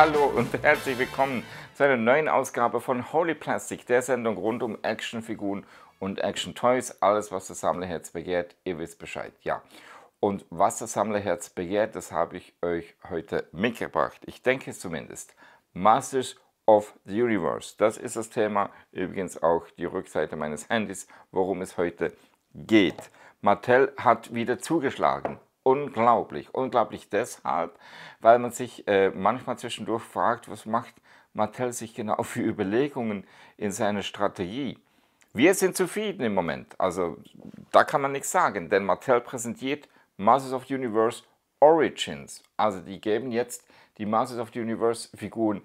Hallo und herzlich willkommen zu einer neuen Ausgabe von Holy Plastic, der Sendung rund um Actionfiguren und Action Toys. Alles, was das Sammlerherz begehrt, ihr wisst Bescheid, ja. Und was das Sammlerherz begehrt, das habe ich euch heute mitgebracht. Ich denke zumindest. Masters of the Universe, das ist das Thema. Übrigens auch die Rückseite meines Handys, worum es heute geht. Mattel hat wieder zugeschlagen unglaublich. Unglaublich deshalb, weil man sich äh, manchmal zwischendurch fragt, was macht Mattel sich genau für Überlegungen in seiner Strategie. Wir sind zufrieden im Moment, also da kann man nichts sagen, denn Mattel präsentiert Masters of Universe Origins. Also die geben jetzt die Masters of Universe Figuren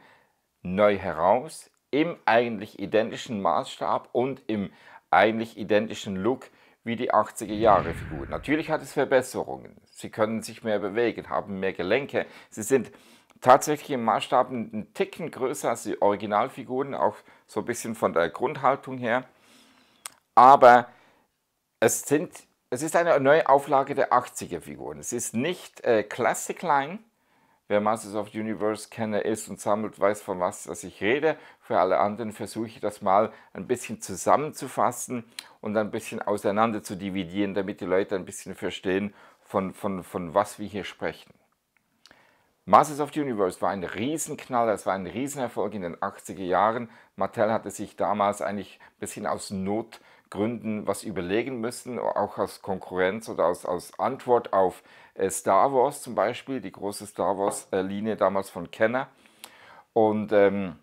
neu heraus, im eigentlich identischen Maßstab und im eigentlich identischen Look wie die 80er Jahre Figuren. Natürlich hat es Verbesserungen. Sie können sich mehr bewegen, haben mehr Gelenke. Sie sind tatsächlich im Maßstab einen Ticken größer als die Originalfiguren, auch so ein bisschen von der Grundhaltung her. Aber es, sind, es ist eine neue Auflage der 80er Figuren. Es ist nicht äh, klasse klein, Wer Masters of Universe Kenner ist und sammelt, weiß, von was das ich rede. Für alle anderen versuche ich das mal ein bisschen zusammenzufassen und ein bisschen auseinander zu dividieren, damit die Leute ein bisschen verstehen, von, von, von was wir hier sprechen. Masters of the Universe war ein Riesenknaller, es war ein Riesenerfolg in den 80er Jahren. Mattel hatte sich damals eigentlich ein bisschen aus Not äh, Gründen was überlegen müssen, auch aus Konkurrenz oder aus, aus Antwort auf äh, Star Wars zum Beispiel, die große Star Wars-Linie äh, damals von Kenner. Und ähm,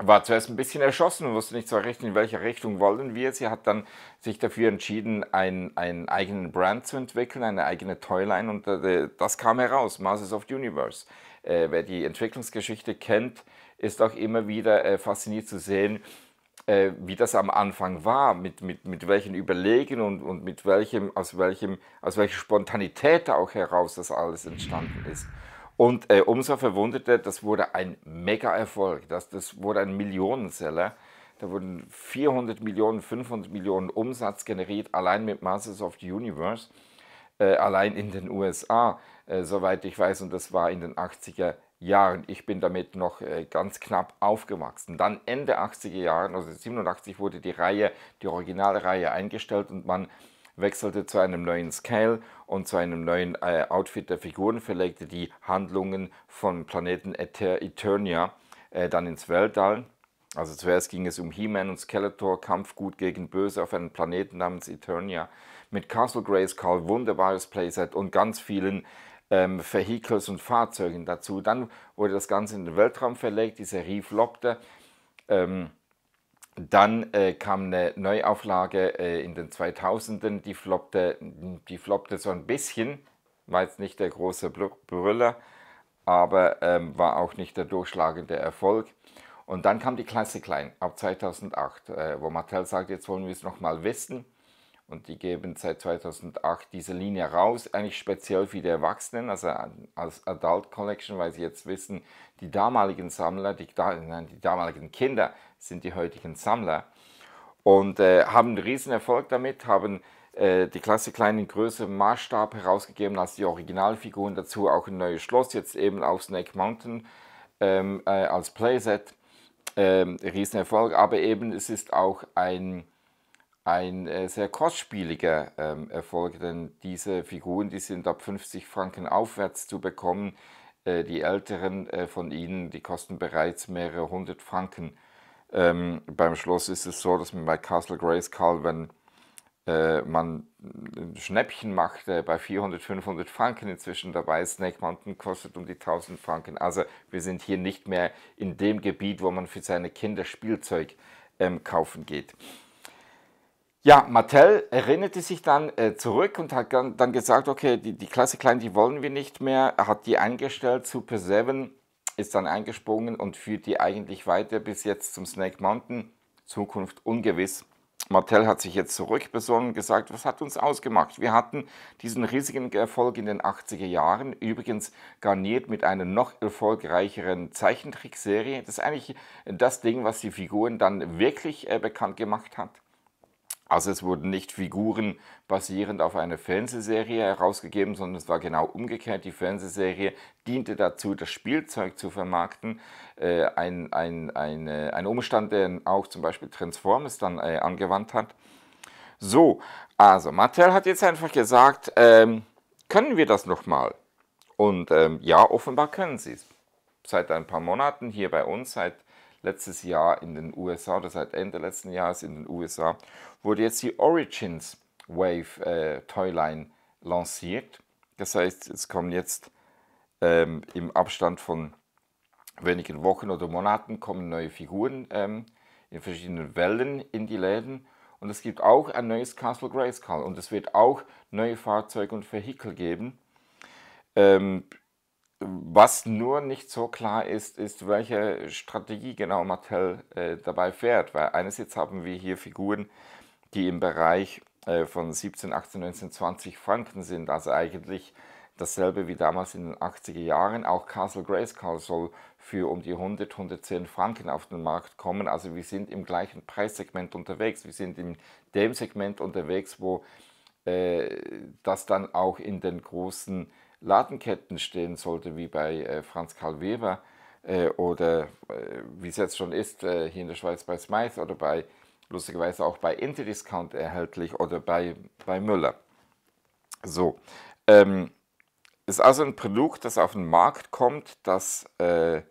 war zuerst ein bisschen erschossen und wusste nicht so recht, in welche Richtung wollen wir. Sie hat dann sich dafür entschieden, einen, einen eigenen Brand zu entwickeln, eine eigene Toyline und äh, äh das kam heraus, Masters of Universe. Äh, wer die Entwicklungsgeschichte kennt, ist auch immer wieder äh, fasziniert zu sehen, äh, wie das am Anfang war, mit, mit, mit welchen Überlegen und, und mit welchem, aus welchem, aus welcher Spontanität auch heraus das alles entstanden ist. Und äh, umso verwunderter, das wurde ein Mega-Erfolg. Das, das wurde ein Millionenseller. Da wurden 400 Millionen, 500 Millionen Umsatz generiert, allein mit Masters of the Universe, äh, allein in den USA, äh, soweit ich weiß. Und das war in den 80er Jahren. Ich bin damit noch äh, ganz knapp aufgewachsen. Dann Ende 80er Jahren, also 87 wurde die Reihe, die Originalreihe eingestellt und man wechselte zu einem neuen Scale und zu einem neuen äh, Outfit der Figuren, verlegte die Handlungen von Planeten Eternia äh, dann ins Weltall. Also zuerst ging es um He-Man und Skeletor, Kampf gut gegen Böse auf einem Planeten namens Eternia, mit Castle Grace, Carl, wunderbares Playset und ganz vielen ähm, Vehicles und Fahrzeugen dazu. Dann wurde das Ganze in den Weltraum verlegt, die Serie floppte. Ähm, dann äh, kam eine Neuauflage äh, in den 2000ern, die floppte, die floppte so ein bisschen, war jetzt nicht der große Brüller, aber ähm, war auch nicht der durchschlagende Erfolg. Und dann kam die Klasse Klein ab 2008, äh, wo Mattel sagt, jetzt wollen wir es nochmal wissen. Und die geben seit 2008 diese Linie raus, eigentlich speziell für die Erwachsenen, also als Adult Collection, weil sie jetzt wissen, die damaligen Sammler, die, nein, die damaligen Kinder sind die heutigen Sammler. Und äh, haben einen riesen Erfolg damit, haben äh, die Klasse klein in Maßstab herausgegeben als die Originalfiguren, dazu auch ein neues Schloss, jetzt eben auf Snake Mountain ähm, äh, als Playset. Ähm, Riesenerfolg, aber eben es ist auch ein ein äh, sehr kostspieliger ähm, Erfolg, denn diese Figuren, die sind ab 50 Franken aufwärts zu bekommen. Äh, die älteren äh, von ihnen, die kosten bereits mehrere hundert Franken. Ähm, beim Schloss ist es so, dass man bei Castle Grayskull, wenn äh, man ein Schnäppchen macht, äh, bei 400, 500 Franken inzwischen dabei. Snake Mountain kostet um die 1000 Franken. Also wir sind hier nicht mehr in dem Gebiet, wo man für seine Kinder Spielzeug ähm, kaufen geht. Ja, Mattel erinnerte sich dann äh, zurück und hat dann, gesagt, okay, die, die Klasse Klein, die wollen wir nicht mehr, hat die eingestellt, Super 7 ist dann eingesprungen und führt die eigentlich weiter bis jetzt zum Snake Mountain, Zukunft ungewiss. Mattel hat sich jetzt zurückbesonnen und gesagt, was hat uns ausgemacht? Wir hatten diesen riesigen Erfolg in den 80er Jahren, übrigens garniert mit einer noch erfolgreicheren Zeichentrickserie. Das ist eigentlich das Ding, was die Figuren dann wirklich äh, bekannt gemacht hat. Also es wurden nicht Figuren basierend auf einer Fernsehserie herausgegeben, sondern es war genau umgekehrt. Die Fernsehserie diente dazu, das Spielzeug zu vermarkten. Äh, ein, ein, ein, ein Umstand, den auch zum Beispiel Transformers dann äh, angewandt hat. So, also Mattel hat jetzt einfach gesagt, ähm, können wir das nochmal? Und ähm, ja, offenbar können sie es. Seit ein paar Monaten hier bei uns, seit letztes Jahr in den USA oder seit Ende letzten Jahres in den USA, wurde jetzt die Origins Wave äh, Toyline lanciert. Das heißt, es kommen jetzt ähm, im Abstand von wenigen Wochen oder Monaten kommen neue Figuren ähm, in verschiedenen Wellen in die Läden. Und es gibt auch ein neues Castle Grayskull und es wird auch neue Fahrzeuge und Vehikel geben. Ähm, was nur nicht so klar ist, ist, welche Strategie genau Mattel äh, dabei fährt. Weil einerseits haben wir hier Figuren, die im Bereich äh, von 17, 18, 19, 20 Franken sind. Also eigentlich dasselbe wie damals in den 80er Jahren. Auch Castle Grayskull soll für um die 100, 110 Franken auf den Markt kommen. Also wir sind im gleichen Preissegment unterwegs. Wir sind in dem Segment unterwegs, wo äh, das dann auch in den großen Ladenketten stehen sollte, wie bei äh, Franz Karl Weber äh, oder wie es jetzt schon ist, hier in der Schweiz bei Smythe oder bei lustigerweise auch bei Interdiscount erhältlich oder bei, bei Müller. So. Ähm, ist also ein Produkt, das auf den Markt kommt, das äh,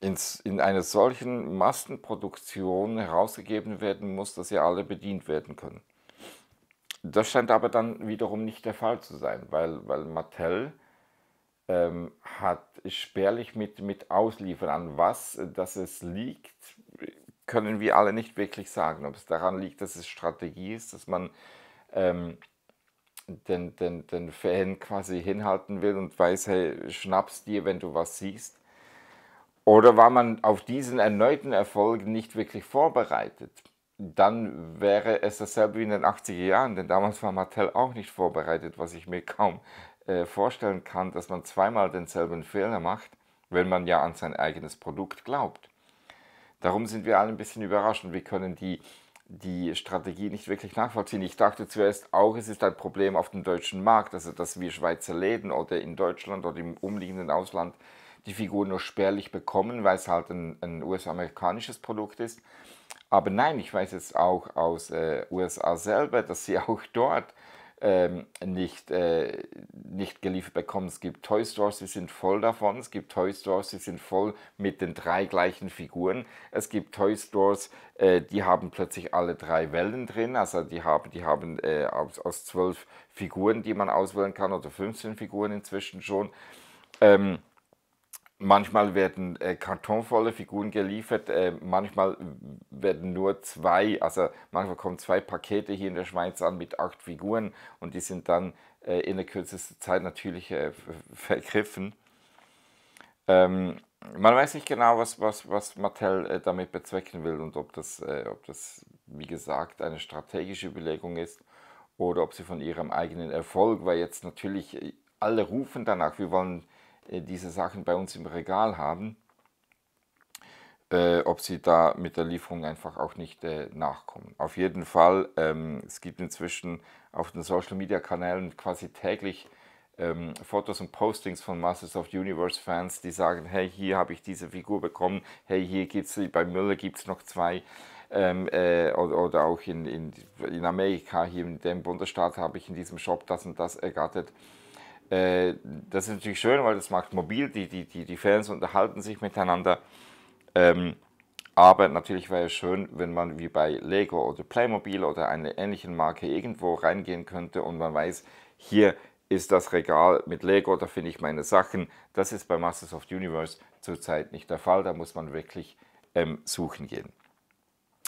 ins, in einer solchen Massenproduktion herausgegeben werden muss, dass sie alle bedient werden können. Das scheint aber dann wiederum nicht der Fall zu sein, weil, weil Mattel ähm, hat spärlich mit, mit Ausliefern an was, äh, dass es liegt, können wir alle nicht wirklich sagen. Ob es daran liegt, dass es Strategie ist, dass man ähm, den, den, den Fan quasi hinhalten will und weiß, hey, schnappst dir, wenn du was siehst. Oder war man auf diesen erneuten Erfolg nicht wirklich vorbereitet? dann wäre es dasselbe wie in den 80er Jahren, denn damals war Mattel auch nicht vorbereitet, was ich mir kaum äh, vorstellen kann, dass man zweimal denselben Fehler macht, wenn man ja an sein eigenes Produkt glaubt. Darum sind wir alle ein bisschen überrascht und wir können die, die Strategie nicht wirklich nachvollziehen. Ich dachte zuerst auch, es ist ein Problem auf dem deutschen Markt, also dass wir Schweizer Läden oder in Deutschland oder im umliegenden Ausland die Figur nur spärlich bekommen, weil es halt ein, ein US-amerikanisches Produkt ist. Aber nein, ich weiß jetzt auch aus äh, USA selber, dass sie auch dort ähm, nicht, äh, nicht geliefert bekommen. Es gibt Toy Stores, die sind voll davon. Es gibt Toy Stores, die sind voll mit den drei gleichen Figuren. Es gibt Toy Stores, äh, die haben plötzlich alle drei Wellen drin. Also die haben, die haben äh, aus, aus zwölf Figuren, die man auswählen kann, oder 15 Figuren inzwischen schon. Ähm, Manchmal werden äh, kartonvolle Figuren geliefert, äh, manchmal werden nur zwei, also manchmal kommen zwei Pakete hier in der Schweiz an mit acht Figuren und die sind dann äh, in der kürzesten Zeit natürlich äh, vergriffen. Ähm, man weiß nicht genau, was, was, was Mattel äh, damit bezwecken will und ob das, äh, ob das, wie gesagt, eine strategische Überlegung ist oder ob sie von ihrem eigenen Erfolg, weil jetzt natürlich alle rufen danach, wir wollen äh, diese Sachen bei uns im Regal haben, äh, ob sie da mit der Lieferung einfach auch nicht äh, nachkommen. Auf jeden Fall, ähm, es gibt inzwischen auf den Social-Media-Kanälen quasi täglich ähm, Fotos und Postings von Masters of Universe-Fans, die sagen, hey, hier habe ich diese Figur bekommen, hey, hier gibt es, sie, bei Müller gibt es noch zwei. Ähm, äh, oder, oder, auch in, in, in Amerika, hier in dem Bundesstaat habe ich in diesem Shop das und das ergattert. Äh, das ist natürlich schön, weil das macht mobil, die, die, die, die Fans unterhalten sich miteinander. Ähm, aber natürlich wäre es schön, wenn man wie bei Lego oder Playmobil oder einer ähnlichen Marke irgendwo reingehen könnte und man weiß, hier ist das Regal mit Lego, da finde ich meine Sachen. Das ist bei Masters of the Universe zurzeit nicht der Fall, da muss man wirklich ähm, suchen gehen.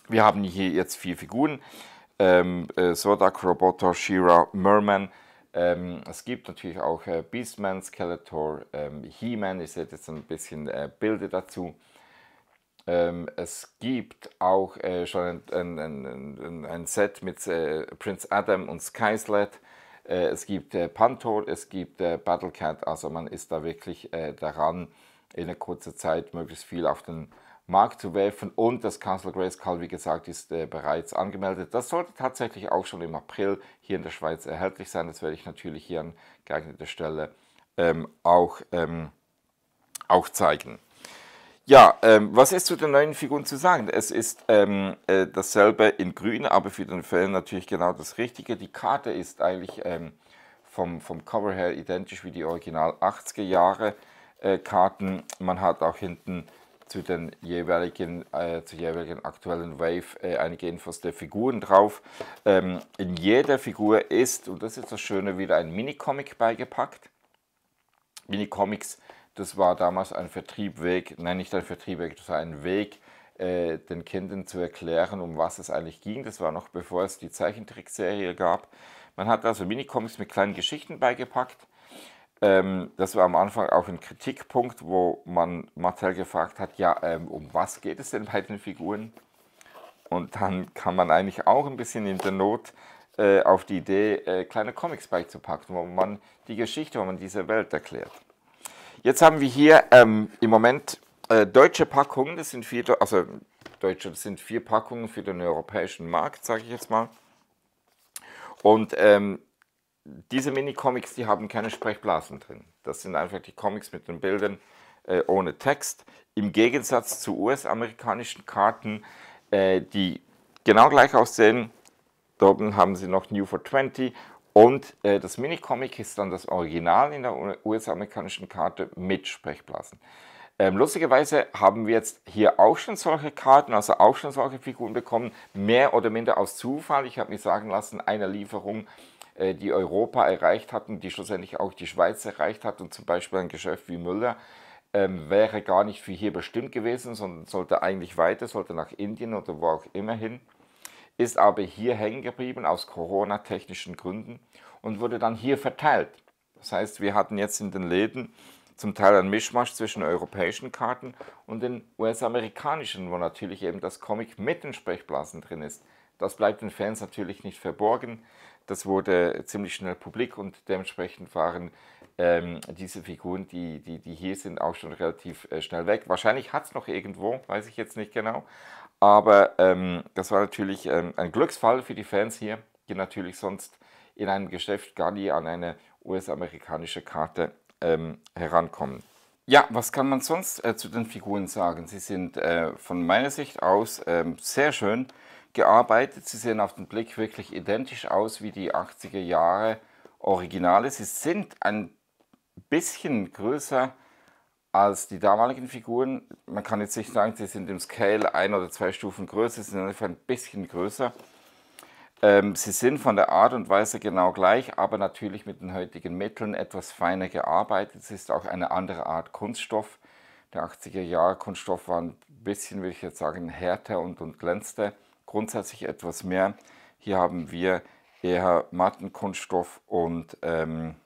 Wir haben hier jetzt vier Figuren, ähm, äh, Sodak, Roboto, Shira, Merman, ähm, es gibt natürlich auch äh, Beastman, Skeletor, ähm, He-Man, ich seht jetzt ein bisschen äh, Bilder dazu. Ähm, es gibt auch äh, schon ein, ein, ein, ein, Set mit äh, Prince Adam und Skyslet. Äh, es gibt äh, Pantor, es gibt äh, Battlecat, also man ist da wirklich daran, in einer kurzen Zeit möglichst viel auf den marktzuwerfen und das Castle Grace Call, wie gesagt, ist äh, bereits angemeldet. Das sollte tatsächlich auch schon im April hier in der Schweiz erhältlich sein. Das werde ich natürlich hier an geeigneter Stelle ähm, auch, ähm, auch zeigen. Ja, ähm, was ist zu den neuen Figuren zu sagen? Es ist ähm, äh, dasselbe in grün, aber für den Fan natürlich genau das Richtige. Die Karte ist eigentlich ähm, vom, vom Cover her identisch wie die Original 80er Jahre äh, Karten. Man hat auch hinten zu den jeweiligen, äh, zur jeweiligen aktuellen Wave äh, einige Infos der Figuren drauf. Ähm, in jeder Figur ist, und das ist das Schöne, wieder ein Minicomic beigepackt. Minicomics, das war damals ein Vertriebweg, nein, nicht ein Vertriebweg, das war ein Weg, äh, den Kindern zu erklären, um was es eigentlich ging. Das war noch bevor es die Zeichentrickserie gab. Man hat also Minicomics mit kleinen Geschichten beigepackt ähm, das war am Anfang auch ein Kritikpunkt, wo man Mattel gefragt hat, ja, ähm, um was geht es denn bei den Figuren? Und dann kam man eigentlich auch ein bisschen in der Not äh, auf die Idee, äh, kleine Comics beizupacken, wo man die Geschichte, wo man diese Welt erklärt. Jetzt haben wir hier ähm, im Moment äh, deutsche Packungen, das sind vier, also deutsche, das sind vier Packungen für den europäischen Markt, sage ich jetzt mal. Und ähm, diese Mini-Comics, die haben keine Sprechblasen drin. Das sind einfach die Comics mit den Bildern äh, ohne Text. Im Gegensatz zu US-amerikanischen Karten, äh, die genau gleich aussehen. Da oben haben sie noch New for 20 und äh, das Mini-Comic ist dann das Original in der US-amerikanischen Karte mit Sprechblasen. Ähm, lustigerweise haben wir jetzt hier auch schon solche Karten, also auch schon solche Figuren bekommen, mehr oder minder aus Zufall. Ich habe mir sagen lassen, einer Lieferung äh, die Europa erreicht hat und die schlussendlich auch die Schweiz erreicht hat und zum Beispiel ein Geschäft wie Müller ähm, wäre gar nicht für hier bestimmt gewesen, sondern sollte eigentlich weiter, sollte nach Indien oder wo auch immer hin, ist aber hier hängen geblieben aus Corona-technischen Gründen und wurde dann hier verteilt. Das heißt, wir hatten jetzt in den Läden zum Teil ein Mischmasch zwischen europäischen Karten und den US-amerikanischen, wo natürlich eben das Comic mit den Sprechblasen drin ist. Das bleibt den Fans natürlich nicht verborgen. Das wurde ziemlich schnell publik und dementsprechend waren ähm, diese Figuren, die, die, die hier sind, auch schon relativ äh, schnell weg. Wahrscheinlich hat es noch irgendwo, weiß ich jetzt nicht genau. Aber ähm, das war natürlich ähm, ein Glücksfall für die Fans hier, die natürlich sonst in einem Geschäft gar nie an eine US-amerikanische Karte ähm, herankommen. Ja, was kann man sonst äh, zu den Figuren sagen? Sie sind äh, von meiner Sicht aus ähm, sehr schön gearbeitet. Sie sehen auf den Blick wirklich identisch aus wie die 80er Jahre Originale. Sie sind ein bisschen größer als die damaligen Figuren. Man kann jetzt nicht sagen, sie sind im Scale ein oder zwei Stufen größer, sie sind einfach ein bisschen größer. Ähm, sie sind von der Art und Weise genau gleich, aber natürlich mit den heutigen Mitteln etwas feiner gearbeitet. Es ist auch eine andere Art Kunststoff. Der 80er Jahre Kunststoff war ein bisschen, würde ich jetzt sagen, härter und, und glänzte grundsätzlich etwas mehr. Hier haben wir eher matten Kunststoff und ähm,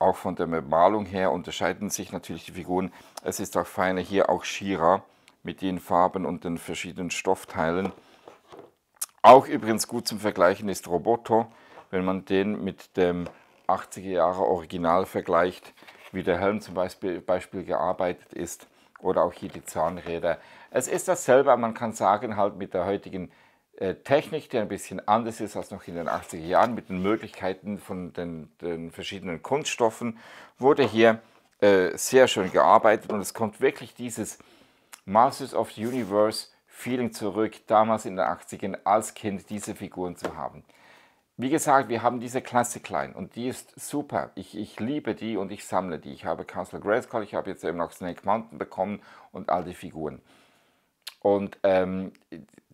auch von der Bemalung her unterscheiden sich natürlich die Figuren. Es ist auch feiner, hier auch Shira mit den Farben und den verschiedenen Stoffteilen. Auch übrigens gut zum Vergleichen ist Roboto, wenn man den mit dem 80er Jahre Original vergleicht, wie der Helm zum Beispiel, Beispiel gearbeitet ist oder auch hier die Zahnräder. Es ist dasselbe, man kann sagen, halt mit der heutigen äh, Technik, die ein bisschen anders ist als noch in den 80er Jahren, mit den Möglichkeiten von den, den verschiedenen Kunststoffen, wurde hier äh, sehr schön gearbeitet und es kommt wirklich dieses Masters of the Universe Feeling zurück, damals in den 80ern als Kind diese Figuren zu haben. Wie gesagt, wir haben diese Klassiklein und die ist super. Ich, ich liebe die und ich sammle die. Ich habe Castle Grayskull, ich habe jetzt eben noch Snake Mountain bekommen und all die Figuren. Und ähm,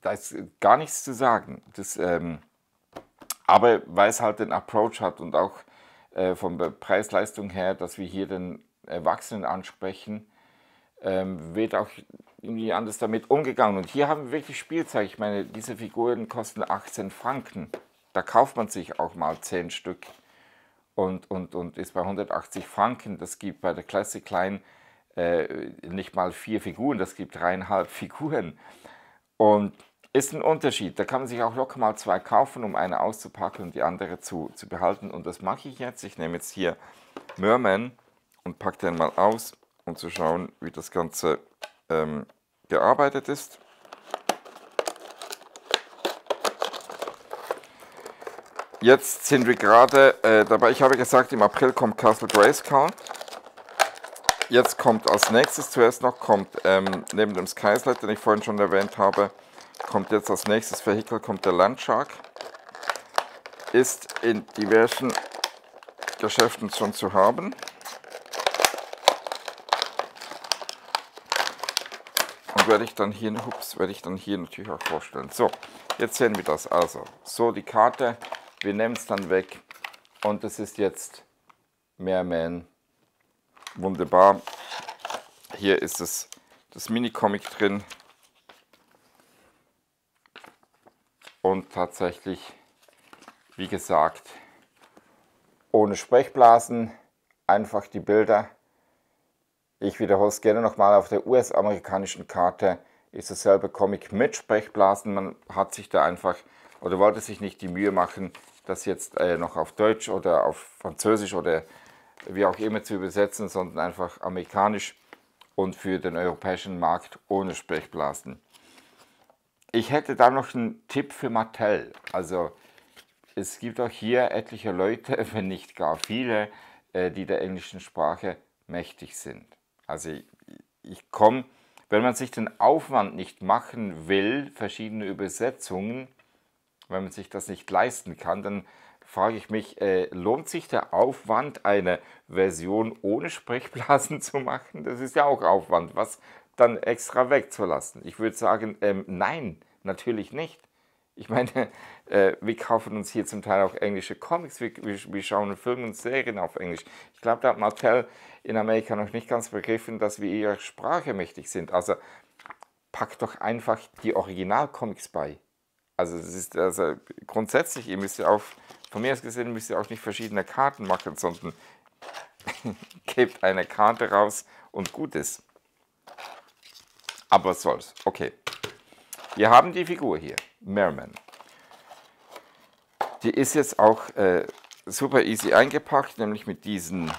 da ist gar nichts zu sagen. Das, ähm, aber weil es halt den Approach hat und auch äh, von der Preisleistung her, dass wir hier den Erwachsenen ansprechen, ähm, wird auch irgendwie anders damit umgegangen. Und hier haben wir wirklich Spielzeug. Ich meine, diese Figuren kosten 18 Franken. Da kauft man sich auch mal zehn Stück und, und, und ist bei 180 Franken. Das gibt bei der Classic Line äh, nicht mal vier Figuren, das gibt dreieinhalb Figuren. Und ist ein Unterschied. Da kann man sich auch locker mal zwei kaufen, um eine auszupacken und die andere zu, zu behalten. Und das mache ich jetzt. Ich nehme jetzt hier Merman und packe den mal aus, um zu schauen, wie das Ganze ähm, gearbeitet ist. Jetzt sind wir gerade äh, dabei, ich habe gesagt, im April kommt Castle Grayskull. Jetzt kommt als nächstes zuerst noch, kommt ähm, neben dem Skyslide, den ich vorhin schon erwähnt habe, kommt jetzt als nächstes Vehikel, kommt der Landshark. Ist in diversen Geschäften schon zu haben. Und werde ich dann hier, ups, werde ich dann hier natürlich auch vorstellen. So, jetzt sehen wir das. Also, so die Karte. Wir nehmen es dann weg und es ist jetzt Merman. Wunderbar. Hier ist es, das Mini-Comic drin. Und tatsächlich, wie gesagt, ohne Sprechblasen, einfach die Bilder. Ich wiederhole es gerne nochmal, auf der US-amerikanischen Karte ist dasselbe Comic mit Sprechblasen. Man hat sich da einfach oder wollte sich nicht die Mühe machen, das jetzt äh, noch auf Deutsch oder auf Französisch oder wie auch immer zu übersetzen, sondern einfach amerikanisch und für den europäischen Markt ohne Sprechblasen. Ich hätte da noch einen Tipp für Mattel. Also es gibt auch hier etliche Leute, wenn nicht gar viele, äh, die der englischen Sprache mächtig sind. Also ich, ich komme, wenn man sich den Aufwand nicht machen will, verschiedene Übersetzungen, wenn man sich das nicht leisten kann, dann frage ich mich, äh, lohnt sich der Aufwand, eine Version ohne Sprechblasen zu machen? Das ist ja auch Aufwand, was dann extra wegzulassen. Ich würde sagen, ähm, nein, natürlich nicht. Ich meine, äh, wir kaufen uns hier zum Teil auch englische Comics, wir, wir, wir schauen Filme und Serien auf Englisch. Ich glaube, da hat Mattel in Amerika noch nicht ganz begriffen, dass wir ihrer Sprache mächtig sind. Also packt doch einfach die Originalcomics bei. Also es ist also grundsätzlich, ihr müsst ja auch, von mir aus gesehen, müsst ihr auch nicht verschiedene Karten machen, sondern gebt eine Karte raus und gut ist. Aber was soll's. Okay. Wir haben die Figur hier, Merman. Die ist jetzt auch äh, super easy eingepackt, nämlich mit diesen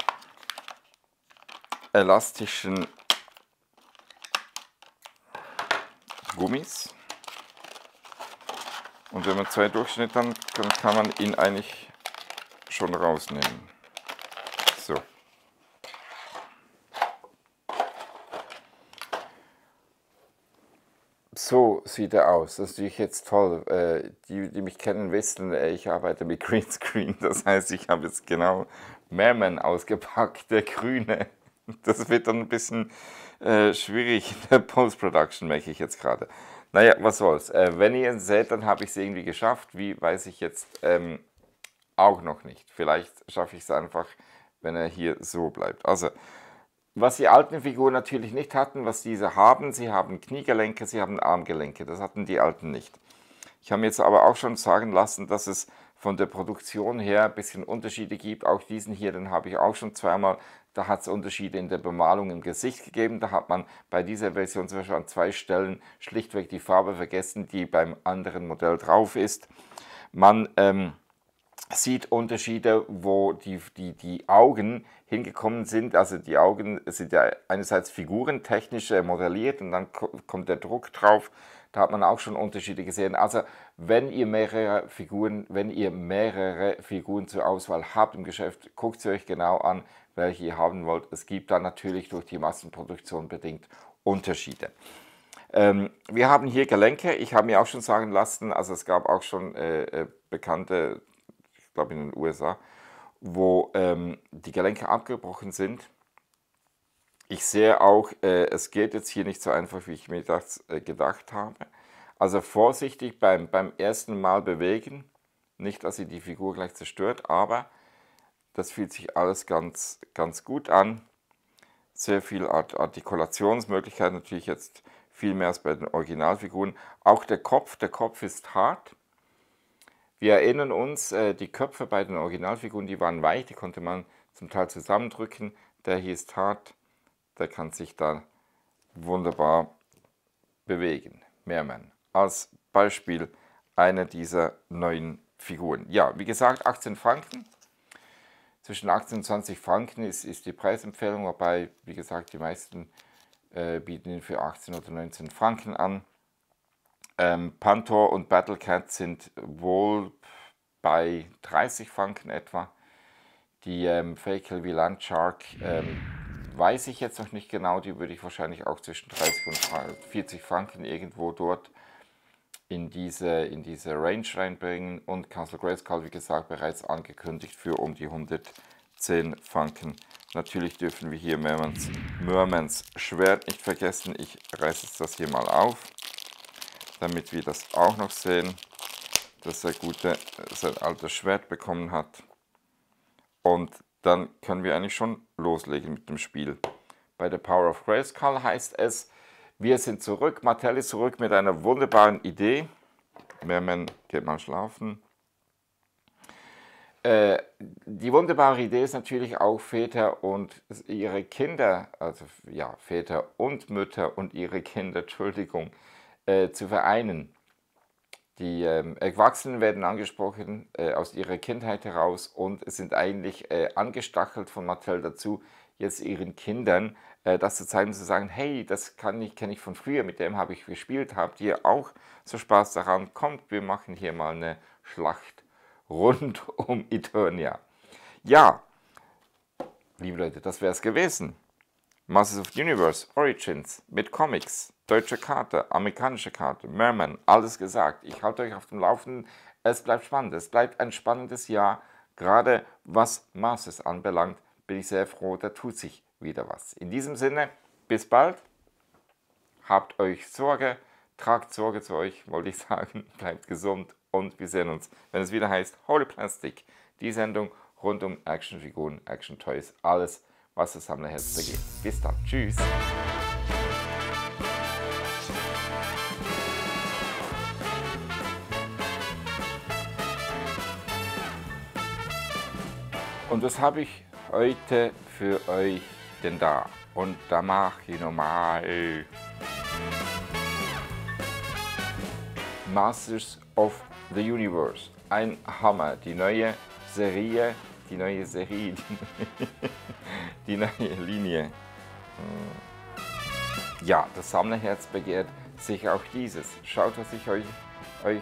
elastischen Gummis. Und wenn man zwei Durchschnitte hat, dann kann man ihn eigentlich schon rausnehmen. So. So sieht er aus. Das ist natürlich jetzt toll. Äh, die, die mich kennen, wissen, äh, ich arbeite mit Greenscreen. Das heißt, ich habe jetzt genau Merman ausgepackt, der grüne. Das wird dann ein bisschen äh, schwierig in der Post-Production, merke ich jetzt gerade. Naja, was soll's. Äh, wenn ihr es seht, dann habe ich es irgendwie geschafft. Wie, weiß ich jetzt ähm, auch noch nicht. Vielleicht schaffe ich es einfach, wenn er hier so bleibt. Also, was die alten Figuren natürlich nicht hatten, was diese haben, sie haben Kniegelenke, sie haben Armgelenke. Das hatten die alten nicht. Ich habe mir jetzt aber auch schon sagen lassen, dass es von der Produktion her ein bisschen Unterschiede gibt. Auch diesen hier, den habe ich auch schon zweimal da hat es Unterschiede in der Bemalung im Gesicht gegeben. Da hat man bei dieser Version zum Beispiel an zwei Stellen schlichtweg die Farbe vergessen, die beim anderen Modell drauf ist. Man ähm, sieht Unterschiede, wo die, die, die Augen hingekommen sind. Also die Augen sind ja einerseits figurentechnisch äh, modelliert und dann kommt der Druck drauf. Da hat man auch schon Unterschiede gesehen. Also wenn ihr mehrere Figuren, wenn ihr mehrere Figuren zur Auswahl habt im Geschäft, guckt sie euch genau an, welche ihr haben wollt. Es gibt da natürlich durch die Massenproduktion bedingt Unterschiede. Ähm, wir haben hier Gelenke. Ich habe mir auch schon sagen lassen, also es gab auch schon äh, äh Bekannte, ich glaube in den USA, wo ähm, die Gelenke abgebrochen sind. Ich sehe auch, äh, es geht jetzt hier nicht so einfach, wie ich mir das äh, gedacht habe. Also vorsichtig beim, beim ersten Mal bewegen. Nicht, dass ihr die Figur gleich zerstört, aber das fühlt sich alles ganz, ganz gut an. Sehr viel Artikulationsmöglichkeit, natürlich jetzt viel mehr als bei den Originalfiguren. Auch der Kopf, der Kopf ist hart. Wir erinnern uns, äh, die Köpfe bei den Originalfiguren, die waren weich, die konnte man zum Teil zusammendrücken. Der hier ist hart, der kann sich da wunderbar bewegen. Mehrmann. Als Beispiel einer dieser neuen Figuren. Ja, wie gesagt, 18 Franken zwischen 18 und 20 Franken ist, ist die Preisempfehlung, wobei, wie gesagt, die meisten äh, bieten ihn für 18 oder 19 Franken an. Ähm, Pantor und Battlecat sind wohl bei 30 Franken etwa. Die ähm, Fakel wie Landshark ähm, weiß ich jetzt noch nicht genau, die würde ich wahrscheinlich auch zwischen 30 und 40 Franken irgendwo dort in diese, in diese Range reinbringen. Und Castle Grayskull, wie gesagt, bereits angekündigt für um die 110 Franken. Natürlich dürfen wir hier Mermans, Mermans Schwert nicht vergessen. Ich reiße das hier mal auf, damit wir das auch noch sehen, dass er Gute sein altes Schwert bekommen hat. Und dann können wir eigentlich schon loslegen mit dem Spiel. Bei der Power of Grayskull heißt es, wir sind zurück, Mattel ist zurück mit einer wunderbaren Idee. Merman geht mal schlafen. Äh, die wunderbare Idee ist natürlich auch Väter und ihre Kinder, also ja, Väter und Mütter und ihre Kinder, Entschuldigung, äh, zu vereinen. Die ähm, Erwachsenen werden angesprochen äh, aus ihrer Kindheit heraus und sind eigentlich äh, angestachelt von Mattel dazu, jetzt ihren Kindern äh, das zu zeigen, zu sagen, hey, das kann ich, kenne ich von früher, mit dem habe ich gespielt, habt ihr auch so Spaß daran, kommt, wir machen hier mal eine Schlacht rund um Eternia. Ja, liebe Leute, das wäre es gewesen. Masters of Universe, Origins mit Comics, deutsche Karte, amerikanische Karte, Merman, alles gesagt. Ich halte euch auf dem Laufenden. Es bleibt spannend. Es bleibt ein spannendes Jahr. Gerade was Masters anbelangt, bin ich sehr froh, da tut sich wieder was. In diesem Sinne, bis bald. Habt euch Sorge, tragt Sorge zu euch, wollte ich sagen. Bleibt gesund und wir sehen uns, wenn es wieder heißt Holy Plastic, die Sendung rund um Actionfiguren, Action Toys, alles, was das Sammlerherz begeht. Bis dann, tschüss. Und was habe ich heute für euch denn da? Und da mach ich nochmal. Masters of the Universe. Ein Hammer. Die neue Serie, die neue Serie, die neue Linie. Ja, das Sammlerherz begehrt sich auch dieses. Schaut, was ich euch euch